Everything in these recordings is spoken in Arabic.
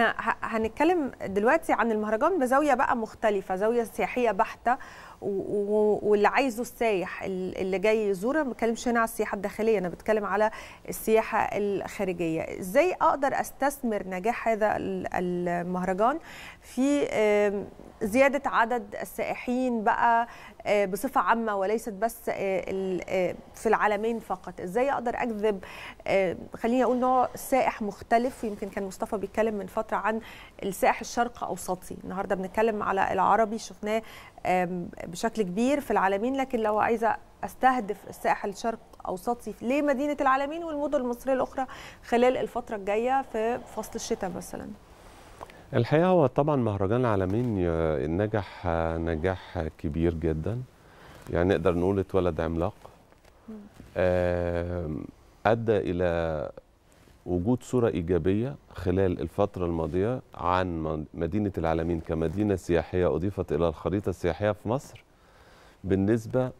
احنا هنتكلم دلوقتي عن المهرجان بزاويه بقى مختلفه زاويه سياحيه بحته واللي عايزه السايح اللي جاي يزور انا ما بتكلمش هنا على السياحه الداخليه انا بتكلم على السياحه الخارجيه ازاي اقدر استثمر نجاح هذا المهرجان في زياده عدد السائحين بقى آه، بصفه عامه وليست بس آه، آه، في العالمين فقط ازاي اقدر اجذب خليني اقول نوع سائح مختلف يمكن كان مصطفى بيتكلم من فتره عن السائح الشرق اوسطي النهارده بنتكلم على العربي شفناه بشكل كبير في العالمين لكن لو عايزه استهدف الساحل الشرق اوسطي لمدينه العالمين والمدن المصريه الاخرى خلال الفتره الجايه في فصل الشتاء مثلا الحقيقه هو طبعا مهرجان العالمين نجح نجاح كبير جدا يعني نقدر نقول اتولد عملاق ادى الى وجود صورة إيجابية خلال الفترة الماضية عن مدينة العالمين كمدينة سياحية أضيفت إلى الخريطة السياحية في مصر بالنسبة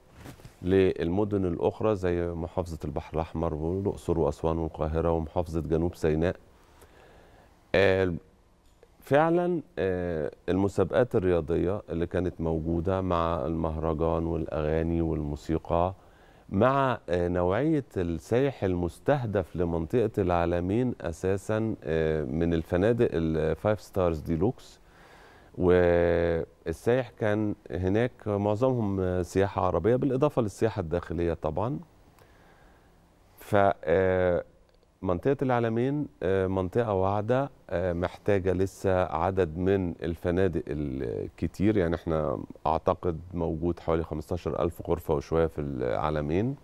للمدن الأخرى زي محافظة البحر الأحمر والأقصر وأسوان والقاهرة ومحافظة جنوب سيناء آه، فعلا آه، المسابقات الرياضية اللي كانت موجودة مع المهرجان والأغاني والموسيقى مع آه، نوعية السائح المستهدف لمنطقة العالمين أساسا آه، من الفنادق الفايف ستارز ديلوكس والسائح كان هناك معظمهم آه، سياحة عربية بالإضافة للسياحة الداخلية طبعا ف منطقة العالمين آه، منطقة واعدة آه، محتاجة لسه عدد من الفنادق الكتير يعني احنا اعتقد موجود حوالي 15000 غرفة وشوية في العالمين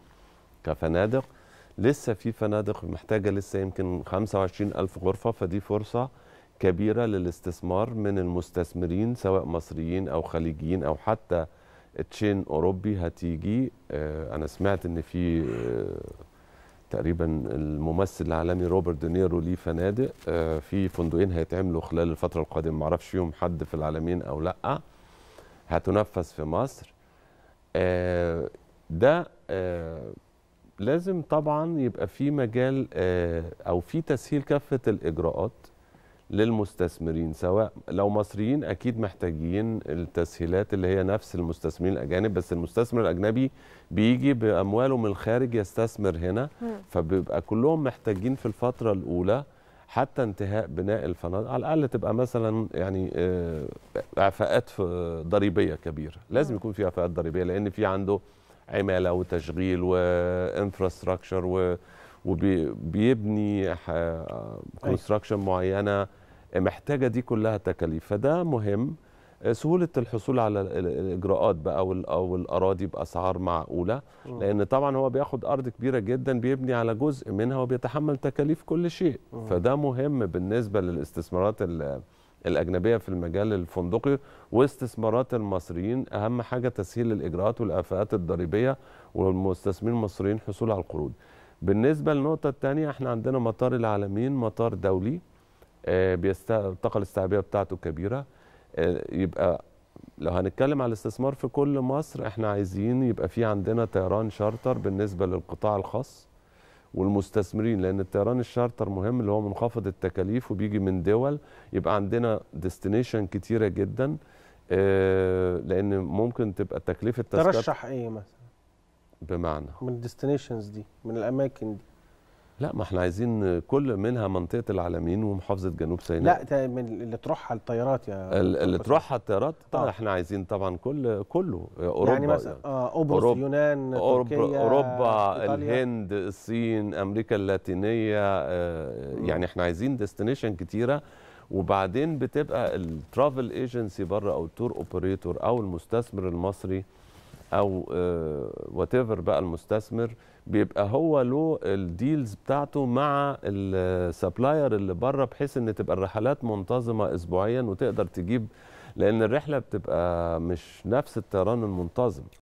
كفنادق لسه في فنادق محتاجة لسه يمكن 25000 غرفة فدي فرصة كبيرة للاستثمار من المستثمرين سواء مصريين أو خليجيين أو حتى تشين أوروبي هتيجي آه، أنا سمعت إن في تقريبا الممثل العالمي روبرت دينيرو ليه فنادق آه، في فندقين هيتعملوا خلال الفتره القادمه معرفش فيهم حد في العالمين او لا هتنفذ في مصر آه، ده آه، لازم طبعا يبقى في مجال او في تسهيل كافه الاجراءات للمستثمرين سواء لو مصريين اكيد محتاجين التسهيلات اللي هي نفس المستثمرين الاجانب بس المستثمر الاجنبي بيجي بامواله من الخارج يستثمر هنا فبيبقى كلهم محتاجين في الفتره الاولى حتى انتهاء بناء الفنادق على الاقل تبقى مثلا يعني اعفاءات آه، ضريبيه كبيره لازم يكون في اعفاءات ضريبيه لان في عنده عماله وتشغيل وانفراستراكشر وبيبني كونستراكشن معينه محتاجه دي كلها تكاليف فده مهم آه، سهوله الحصول على الاجراءات بقى او الاراضي باسعار معقوله لان طبعا هو بياخد ارض كبيره جدا بيبني على جزء منها وبيتحمل تكاليف كل شيء فده مهم بالنسبه للاستثمارات الاجنبيه في المجال الفندقي واستثمارات المصريين اهم حاجه تسهيل الاجراءات والافاءات الضريبيه والمستثمرين المصريين حصول على القروض بالنسبه للنقطه الثانيه احنا عندنا مطار العالمين مطار دولي الطاقه آه، الاستيعابيه بتاعته كبيره آه، يبقى لو هنتكلم على الاستثمار في كل مصر احنا عايزين يبقى في عندنا طيران شارتر بالنسبه للقطاع الخاص والمستثمرين لان الطيران الشارتر مهم اللي هو منخفض التكاليف وبيجي من دول يبقى عندنا ديستنيشن كتيره جدا آه، لان ممكن تبقى تكلفه ترشح ايه مثلا بمعنى من الديستنيشنز دي من الاماكن دي لا ما احنا عايزين كل منها منطقه العالمين ومحافظه جنوب سيناء لا من اللي تروحها الطيارات يا اللي تروحها الطيارات طبعا احنا عايزين طبعا كل كله آه، يعني اوروبا يعني مثلا آه، اوبرس قبرص أوروبا اليونان أوروبا تركيا اوروبا إيطاليا. الهند الصين امريكا اللاتينيه آه، يعني احنا عايزين ديستنيشن كتيره وبعدين بتبقى الترافل ايجنسي بره او التور اوبريتور او المستثمر المصري او وات آه، ايفر بقى المستثمر بيبقى هو له الديلز بتاعته مع السبلاير اللي بره بحيث ان تبقى الرحلات منتظمه اسبوعيا وتقدر تجيب لان الرحله بتبقى مش نفس الطيران المنتظم